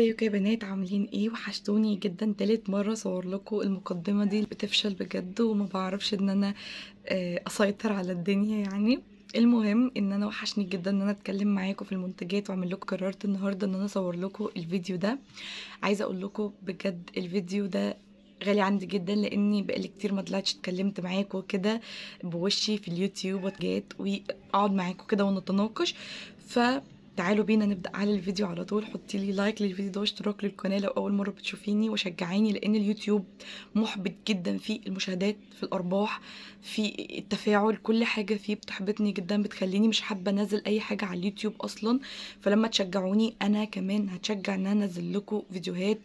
ازيكم يا بنات عاملين ايه وحشتوني جدا تالت مره صور لكم المقدمه دي بتفشل بجد وما بعرفش ان انا آه، اسيطر على الدنيا يعني المهم ان انا وحشني جدا ان انا اتكلم معاكم في المنتجات واعمل لكم قررت النهارده ان انا اصور لكم الفيديو ده عايزه اقول لكم بجد الفيديو ده غالي عندي جدا لاني بقالي كتير ما طلعتش اتكلمت معاكم كده بوشي في اليوتيوب واتجات واقعد معاكم كده ونتناقش ف تعالوا بينا نبدا على الفيديو على طول حطي لي لايك للفيديو ده واشتراك للقناه لو اول مره بتشوفيني وشجعيني لان اليوتيوب محبط جدا في المشاهدات في الارباح في التفاعل كل حاجه فيه بتحبطني جدا بتخليني مش حابه انزل اي حاجه على اليوتيوب اصلا فلما تشجعوني انا كمان هتشجع ان انا انزل لكم فيديوهات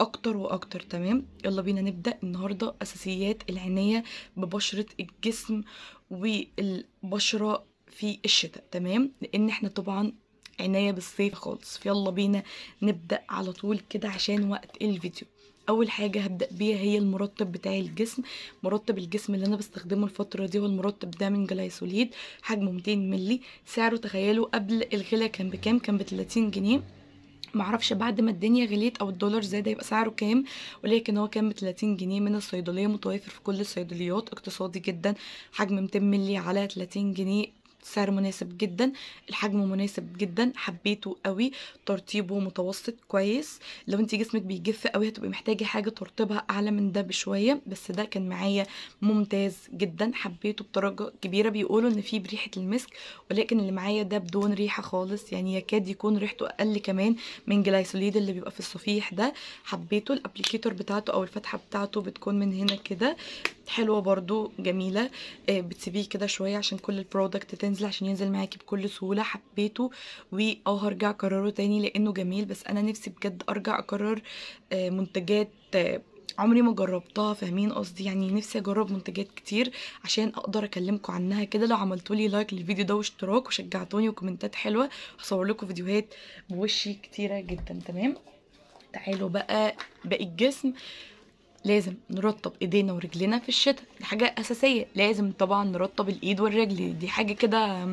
اكتر واكتر تمام يلا بينا نبدا النهارده اساسيات العنايه ببشره الجسم والبشره في الشتاء تمام لان احنا طبعا عناية بالصيف خالص يلا بينا نبدأ على طول كده عشان وقت الفيديو اول حاجه هبدا بيها هي المرطب بتاع الجسم مرطب الجسم اللي انا بستخدمه الفتره دي هو المرطب ده من جلايسوليد حجمه 200 مللي سعره تخيلوا قبل الغلا كان بكام كان ب 30 جنيه معرفش بعد ما الدنيا غليت او الدولار زاد هيبقى سعره كام ولكن هو كان ب 30 جنيه من الصيدليه متوافر في كل الصيدليات اقتصادي جدا حجم 200 مللي على 30 جنيه سعر مناسب جدا الحجم مناسب جدا حبيته قوي ترطيبه متوسط كويس لو انت جسمك بيجف قوي هتبقي محتاجه حاجه ترطبها اعلى من ده بشويه بس ده كان معايا ممتاز جدا حبيته بدرجه كبيره بيقولوا ان فيه بريحه المسك ولكن اللي معايا ده بدون ريحه خالص يعني يكاد يكون ريحته اقل كمان من جلايسوليد اللي بيبقى في الصفيح ده حبيته الابليكيتور بتاعته او الفتحه بتاعته بتكون من هنا كده حلوه برده جميله آه، بتسيبيه كده شويه عشان كل البرودكت بنزل عشان ينزل معاكي بكل سهوله حبيته واه هرجع اكرره تاني لانه جميل بس انا نفسي بجد ارجع اكرر آه، منتجات آه، عمري ما جربتها فاهمين قصدي يعني نفسي اجرب منتجات كتير عشان اقدر اكلمكم عنها كده لو عملتولي لايك للفيديو ده واشتراك وشجعتوني وكومنتات حلوه هصور لكم فيديوهات بوشي كتيره جدا تمام تعالوا بقى باقي الجسم لازم نرطب ايدينا ورجلنا في الشتاء دي حاجه اساسيه لازم طبعا نرطب الايد والرجل دي حاجه كده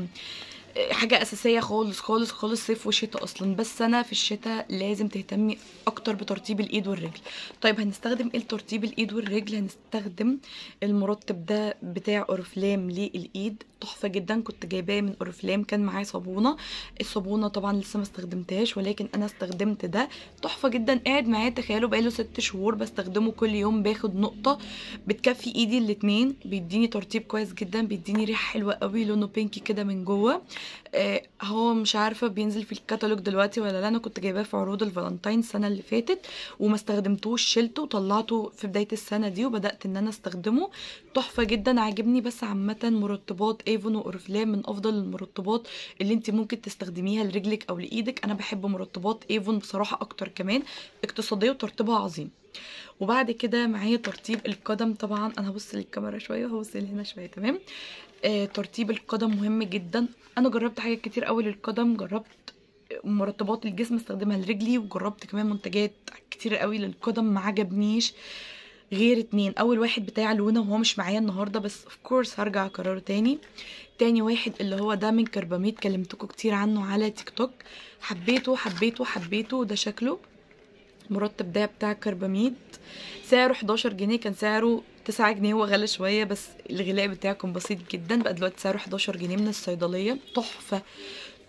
حاجة أساسية خالص خالص خالص صيف وشتاء أصلا بس أنا في الشتاء لازم تهتمي أكتر بترطيب الإيد والرجل طيب هنستخدم إيه لترطيب الإيد والرجل هنستخدم المرطب ده بتاع أورفلام للإيد تحفة جدا كنت جايباه من أورفلام كان معايا صابونة الصابونة طبعا لسه ما استخدمتهاش ولكن أنا استخدمت ده تحفة جدا قاعد معايا تخيلوا بقاله ست شهور بستخدمه كل يوم باخد نقطة بتكفي إيدي الاتنين بيديني ترطيب كويس جدا بيديني ريحة حلوة قوي لونه بينكي كده من جوه آه، هو مش عارفه بينزل في الكتالوج دلوقتي ولا لا انا كنت جايباه في عروض الفالنتين السنه اللي فاتت وما استخدمتوش شلته وطلعته في بدايه السنه دي وبدات ان انا استخدمه تحفه جدا عاجبني بس عامه مرطبات ايفون واورفلام من افضل المرطبات اللي انت ممكن تستخدميها لرجلك او لايدك انا بحب مرطبات ايفون بصراحه اكتر كمان اقتصاديه وترطيبها عظيم وبعد كده معايا ترتيب القدم طبعا انا هبص للكاميرا شويه وهبص لهنا شويه تمام آه ترتيب القدم مهم جدا انا جربت حاجات كتير اوي للقدم جربت مرطبات الجسم استخدمها لرجلي وجربت كمان منتجات كتير قوي للقدم ما عجبنيش غير اتنين اول واحد بتاع لونا وهو مش معايا النهارده بس اوف كورس هرجع اكرره تاني تاني واحد اللي هو ده من كرباميت كلمتكم كتير عنه على تيك توك حبيته حبيته حبيته ده شكله المرتب ده بتاع الكرباميد سعره 11 جنيه كان سعره 9 جنيه هو غالي شويه بس الغلاء بتاعه كان بسيط جدا بقى دلوقتي سعره 11 جنيه من الصيدليه تحفه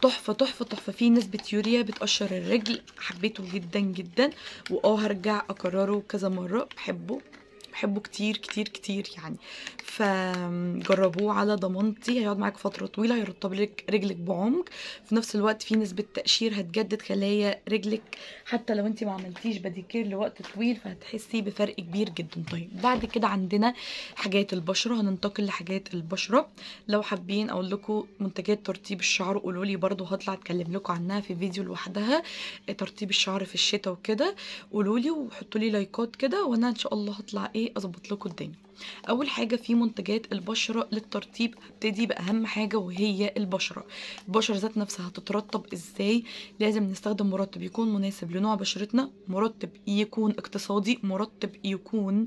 تحفه تحفه تحفه فيه نسبه يوريا بتقشر الرجل حبيته جدا جدا واه هرجع اكرره كذا مره بحبه بحبه كتير كتير كتير يعني فجربوه على ضمانتي هيقعد معاك فتره طويله هيرطب لك رجلك بعمق في نفس الوقت في نسبه تقشير هتجدد خلايا رجلك حتى لو انت ما عملتيش بديكير لوقت طويل فهتحسي بفرق كبير جدا طيب بعد كده عندنا حاجات البشره هننتقل لحاجات البشره لو حابين اقول لكم منتجات ترطيب الشعر قولوا لي برده هطلع اتكلم لكم عنها في فيديو لوحدها ترطيب الشعر في الشتاء وكده قولوا لي وحطوا لي لايكات كده وانا ان شاء الله هطلع ايه ازاي اظبط لكم الدنيا اول حاجه في منتجات البشره للترطيب هبتدي باهم حاجه وهي البشره البشره ذات نفسها هتترطب ازاي لازم نستخدم مرطب يكون مناسب لنوع بشرتنا مرطب يكون اقتصادي مرطب يكون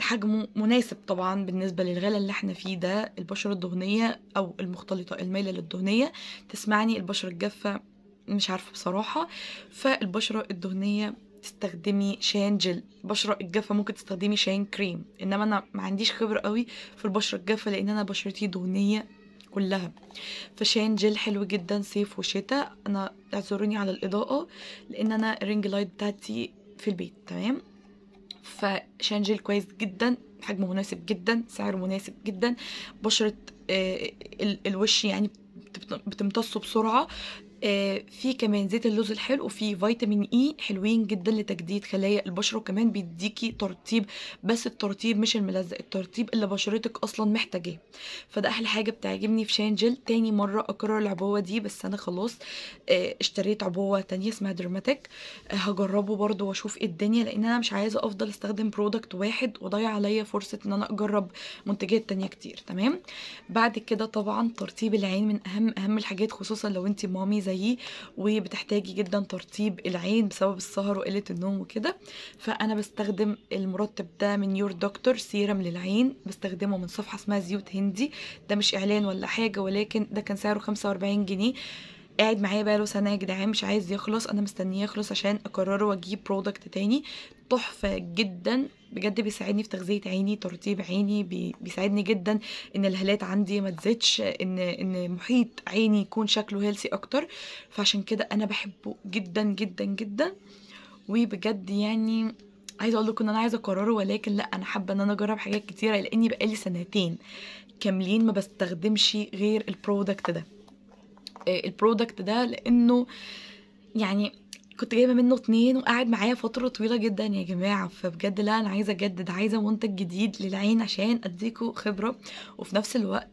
حجمه مناسب طبعا بالنسبه للغله اللي احنا فيه ده البشره الدهنيه او المختلطه المايله للدهنيه تسمعني البشره الجافه مش عارفه بصراحه فالبشره الدهنيه تستخدمي شان جل البشرة الجافة ممكن تستخدمي شان كريم انما انا ما عنديش خبرة قوي في البشرة الجافة لان انا بشرتي دهنية كلها فشان جل حلو جدا صيف وشتاء انا اعذروني على الاضاءة لان انا الرينج لايت بتاعتي في البيت تمام فشان جل كويس جدا حجمه مناسب جدا سعره مناسب جدا بشرة آه، الوش يعني بتمتصه بسرعة آه، في كمان زيت اللوز الحلو وفي فيتامين اي e حلوين جدا لتجديد خلايا البشره وكمان بيديكي ترطيب بس الترطيب مش الملزق الترطيب اللي بشرتك اصلا محتاجاه فده احلى حاجه بتعجبني في شان جل تاني مره اكرر العبوه دي بس انا خلاص آه، اشتريت عبوه تانية اسمها درماتيك آه، هجربه برده واشوف ايه الدنيا لان انا مش عايزه افضل استخدم برودكت واحد وضيع عليا فرصه ان انا اجرب منتجات تانية كتير تمام بعد كده طبعا ترطيب العين من اهم اهم الحاجات خصوصا لو انت مامي زيه وبتحتاجي جدا ترطيب العين بسبب السهر وقله النوم وكده فانا بستخدم المرطب ده من يور دكتور سيرم للعين بستخدمه من صفحه اسمها زيوت هندي ده مش اعلان ولا حاجه ولكن ده كان سعره 45 جنيه قاعد معايا بقاله سنه يا جدعان مش عايز يخلص انا مستنيه يخلص عشان اقرره واجيب برودكت تاني تحفة جدا بجد بيساعدني في تغذية عيني ترطيب عيني بيساعدني جدا ان الهالات عندي ما تزيدش ان ان محيط عيني يكون شكله هيلسي اكتر فعشان كده انا بحبه جدا جدا جدا وبجد يعني عايزه اقول لكم ان انا عايزه اقرره ولكن لا انا حابه ان انا اجرب حاجات كتيره لاني بقالي سنتين كاملين ما بستخدمش غير البرودكت ده آه، البرودكت ده لانه يعني كنت جايبه منه اتنين وقاعد معايا فتره طويله جدا يا جماعه فبجد لا انا عايزه اجدد عايزه منتج جديد للعين عشان اديكوا خبره وفي نفس الوقت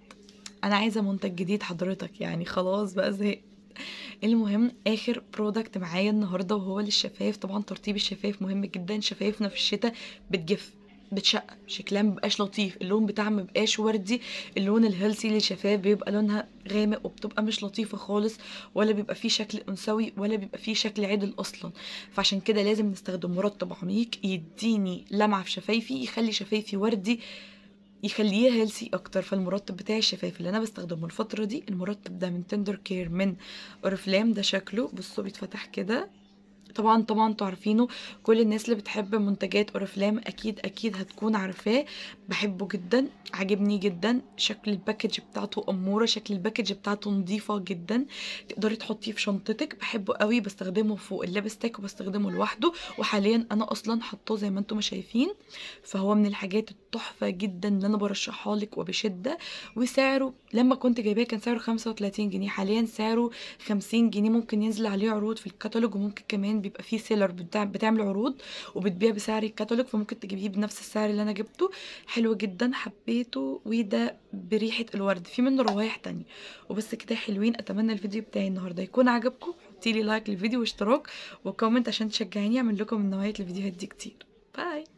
انا عايزه منتج جديد حضرتك يعني خلاص بقى زهقت المهم اخر برودكت معايا النهارده وهو للشفايف طبعا ترطيب الشفايف مهم جدا شفايفنا في الشتاء بتجف بتشقق شكلها مبقاش لطيف اللون بتاعها مبقاش وردي اللون الهيلثي اللي شفاه بيبقى لونها غامق وبتبقى مش لطيفه خالص ولا بيبقى فيه شكل انثوي ولا بيبقى فيه شكل عدل اصلا فعشان كده لازم نستخدم مرطب عميق يديني لمعه في شفايفي يخلي شفايفي وردي يخليها هيلسي اكتر فالمرطب بتاع الشفايف اللي انا بستخدمه الفتره دي المرطب ده من تندر كير من اورفلام ده شكله بصوا بيتفتح كده طبعا طبعا انتوا عارفينه كل الناس اللي بتحب منتجات اوريفلام اكيد اكيد هتكون عارفاه بحبه جدا عاجبني جدا شكل الباكج بتاعته اموره شكل الباكج بتاعته نظيفه جدا تقدري تحطيه في شنطتك بحبه قوي بستخدمه فوق اللابستاك وبستخدمه لوحده وحاليا انا اصلا حاطاه زي ما انتم شايفين فهو من الحاجات تحفه جدا اللي انا برشحها لك وبشده وسعره لما كنت جايباه كان سعره 35 جنيه حاليا سعره 50 جنيه ممكن ينزل عليه عروض في الكتالوج وممكن كمان بيبقى فيه سيلر بتعمل عروض وبتبيع بسعر الكتالوج فممكن تجيبيه بنفس السعر اللي انا جبته حلو جدا حبيته وده بريحه الورد في منه روايح تانية وبس كده حلوين اتمنى الفيديو بتاعي النهارده يكون عجبكم حطيلي لايك للفيديو واشتراك وكومنت عشان تشجعيني اعمل لكم من نوعيه الفيديوهات دي كتير باي